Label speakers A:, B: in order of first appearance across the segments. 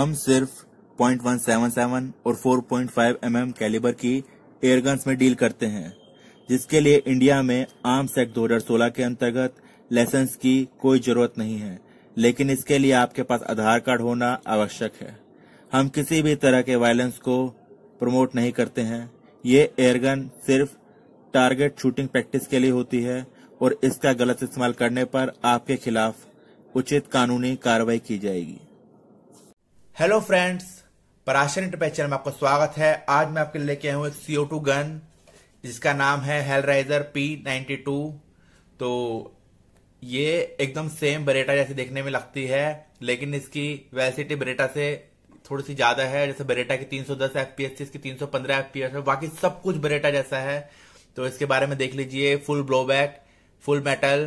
A: हम सिर्फ 0.177 और 4.5 पॉइंट mm कैलिबर की एयरगन्स में डील करते हैं जिसके लिए इंडिया में आर्म्स एक्ट सोलह के अंतर्गत लाइसेंस की कोई जरूरत नहीं है लेकिन इसके लिए आपके पास आधार कार्ड होना आवश्यक है हम किसी भी तरह के वायलेंस को प्रमोट नहीं करते हैं ये एयरगन सिर्फ टारगेट शूटिंग प्रैक्टिस के लिए होती है और इसका गलत इस्तेमाल करने पर आपके खिलाफ उचित कानूनी कार्रवाई की जाएगी
B: हेलो फ्रेंड्स पराशर इंटरप्रेट में आपका स्वागत है आज मैं आपके लेके आया हूँ एक सीओ टू गन जिसका नाम है हेलराइजर पी नाइन्टी टू तो ये एकदम सेम बरेटा जैसे देखने में लगती है लेकिन इसकी वेलसिटी बरेटा से थोड़ी सी ज्यादा है जैसे बरेटा की 310 सौ दस एफपीएस थी इसकी 315 एफपीएस है बाकी सब कुछ बरेटा जैसा है तो इसके बारे में देख लीजिए full blowback full metal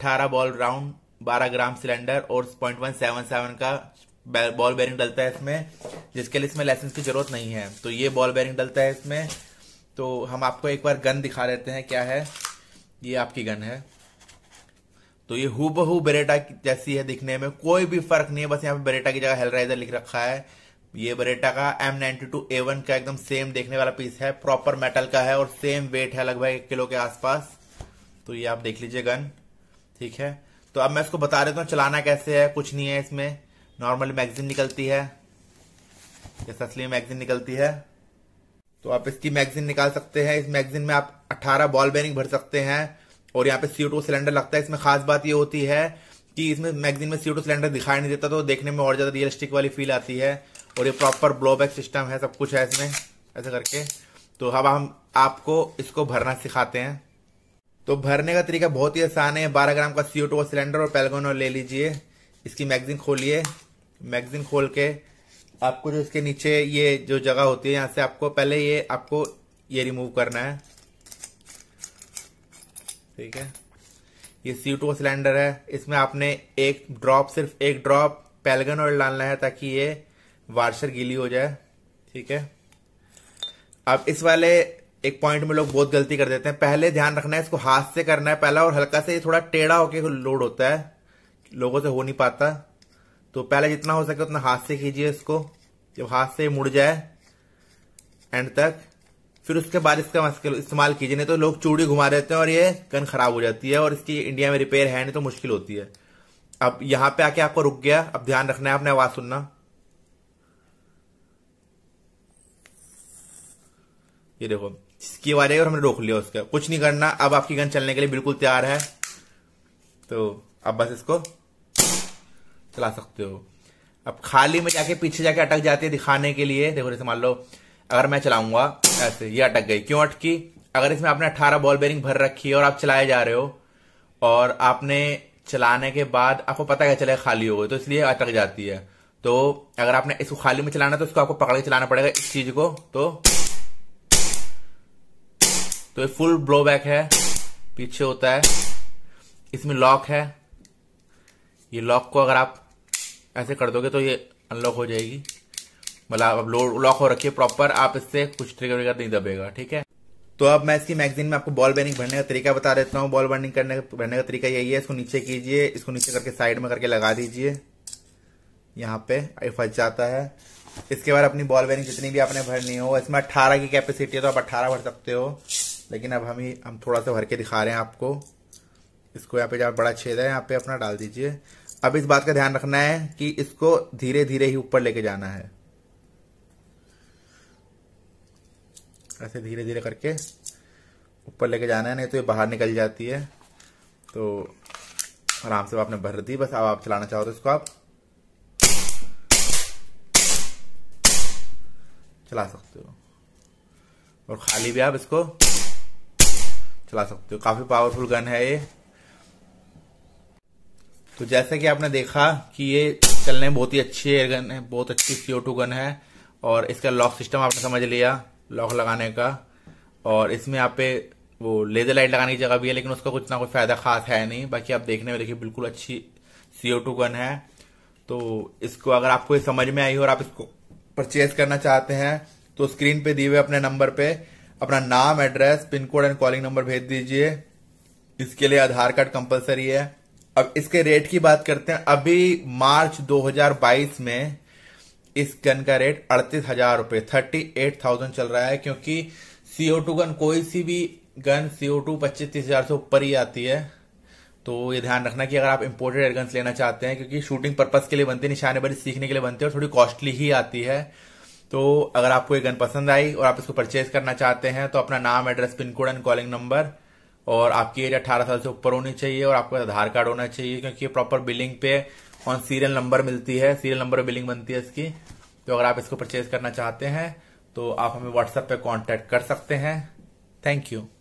B: 18 ball round 12 gram cylinder और पॉइंट वन सेवन सेवन का बॉल बैरिंग डलता है इसमें जिसके लिए इसमें लाइसेंस की जरूरत नहीं है तो ये बॉल बैरिंग डलता है इसमें तो हम आपको एक बार गन दिखा देते हैं क्या है ये आपकी गन है तो ये हु बरेटा जैसी है दिखने में कोई भी फर्क नहीं है बस यहाँ पे बरेटा की जगह हेलराइजर लिख रखा है ये बरेटा का M ninety two A one का एकदम सेम देखने वाला पीस है प्रॉपर मेटल का है और सेम वेट है लगभग एक किलो के आसपास तो ये आप देख लीजिए गन ठीक है तो अब मैं इसको बता देता हूँ चलाना कैसे है कुछ नहीं है इसमें नॉर्मली मैगजीन निकलती है ये असली मैगजीन निकलती है तो आप इसकी मैगजीन निकाल सकते हैं इस मैगजीन में आप 18 बॉल बेरिंग भर सकते हैं और यहाँ पे सीओ सिलेंडर लगता है इसमें खास बात ये होती है कि इसमें मैगजीन में सीओ सिलेंडर दिखाई नहीं देता तो देखने में और ज़्यादा रियलिस्टिक वाली फील आती है और ये प्रॉपर ब्लो बैक सिस्टम है सब कुछ है इसमें ऐसा करके तो अब हम आपको इसको भरना सिखाते हैं तो भरने का तरीका बहुत ही आसान है बारह ग्राम का सीओ सिलेंडर और पेलगोन ले लीजिए इसकी मैगजीन खोलिए मैगजीन खोल के आपको जो इसके नीचे ये जो जगह होती है यहां से आपको पहले ये आपको ये रिमूव करना है ठीक है ये सी टू सिलेंडर है इसमें आपने एक ड्रॉप सिर्फ एक ड्रॉप पेलगन ऑयल डालना है ताकि ये वार्शर गीली हो जाए ठीक है अब इस वाले एक पॉइंट में लोग बहुत गलती कर देते हैं पहले ध्यान रखना है इसको हाथ से करना है पहला और हल्का से ये थोड़ा टेढ़ा होके लोड होता है लोगों से हो नहीं पाता तो पहले जितना हो सके उतना हाथ से कीजिए इसको जब हाथ से मुड़ जाए एंड तक फिर उसके बाद इसका इस्तेमाल कीजिए नहीं तो लोग चूड़ी घुमा देते हैं और ये गन खराब हो जाती है और इसकी इंडिया में रिपेयर है नहीं तो मुश्किल होती है अब यहां पे आके आपको रुक गया अब ध्यान रखना है आपने आवाज सुनना ये देखो इसकी आवाज आई और हमने रोक लिया उसका कुछ नहीं करना अब आपकी गन चलने के लिए बिल्कुल तैयार है तो अब बस इसको चला सकते हो अब खाली में जाके पीछे जाके अटक जाती है दिखाने के लिए देखो जैसे मान लो अगर मैं चलाऊंगा ऐसे ये अटक गई क्यों अटकी अगर इसमें आपने अट्ठारह बॉल बेरिंग भर रखी है और आप चलाए जा रहे हो और आपने चलाने के बाद आपको पता क्या चलेगा खाली हो गई तो इसलिए अटक जाती है तो अगर आपने इसको खाली में चलाना तो उसको आपको पकड़ के चलाना पड़ेगा इस चीज को तो तो ये फुल ब्लो बैक है पीछे होता है इसमें लॉक है ये लॉक को अगर आप ऐसे कर दोगे तो ये अनलॉक हो जाएगी मतलब अब लोड लॉक हो रखिए प्रॉपर आप इससे कुछ ट्रिगर वगैरह नहीं दबेगा ठीक है तो अब मैं इसकी मैगजीन में आपको बॉल बैनिंग भरने का तरीका बता देता हूँ बॉल बैनिंग करने का भरने का तरीका यही है इसको नीचे कीजिए इसको नीचे करके साइड में करके लगा दीजिए यहाँ पे फंस जाता है इसके बाद अपनी बॉल बैनिंग जितनी भी आपने भरनी हो इसमें अट्ठारह की कैपेसिटी है तो आप अट्ठारह भर सकते हो लेकिन अब हम ही हम थोड़ा सा भर के दिखा रहे हैं आपको इसको यहाँ पे जहाँ बड़ा छेद है यहाँ पे अपना डाल दीजिए अब इस बात का ध्यान रखना है कि इसको धीरे धीरे ही ऊपर लेके जाना है ऐसे धीरे धीरे करके ऊपर लेके जाना है नहीं तो ये बाहर निकल जाती है तो आराम से आपने भर दी बस अब आप चलाना चाहो तो इसको आप चला सकते हो और खाली भी आप इसको चला सकते हो काफी पावरफुल गन है ये तो जैसा कि आपने देखा कि ये चलने बहुत ही अच्छी एयर गन है बहुत अच्छी सी गन है और इसका लॉक सिस्टम आपने समझ लिया लॉक लगाने का और इसमें आप पे वो लेजर लाइट लगाने की जगह भी है लेकिन उसका कुछ ना कुछ फायदा खास है नहीं बाकी आप देखने में देखिए बिल्कुल अच्छी सी गन है तो इसको अगर आपको ये समझ में आई हो और आप इसको परचेज करना चाहते हैं तो स्क्रीन पे दिए हुए अपने नंबर पे अपना नाम address pin code and calling number भेज दीजिए इसके लिए आधार कार्ड कंपलसरी है अब इसके रेट की बात करते हैं अभी मार्च 2022 में इस गन का रेट अड़तीस हजार रुपए थर्टी एट थाउजेंड चल रहा है क्योंकि सीओ टू गन कोई सी भी गन सीओ टू पच्चीस तीस हजार से ऊपर ही आती है तो ये ध्यान रखना कि अगर आप इम्पोर्टेड एयरगन्स लेना चाहते हैं क्योंकि शूटिंग पर्पज के लिए बनती है निशानेबाजी सीखने के लिए बनती है और थोड़ी कॉस्टली ही आती है तो अगर आपको ये गन पसंद आई और आप इसको परचेज करना चाहते हैं तो अपना नाम address pin code and calling number और आपकी एज अट्ठारह साल से ऊपर होनी चाहिए और आपका आधार कार्ड होना चाहिए क्योंकि प्रॉपर बिलिंग पे ऑन सीरियल नंबर मिलती है सीरियल नंबर बिलिंग बनती है इसकी तो अगर आप इसको परचेज करना चाहते हैं तो आप हमें व्हाट्सएप पे कांटेक्ट कर सकते हैं थैंक यू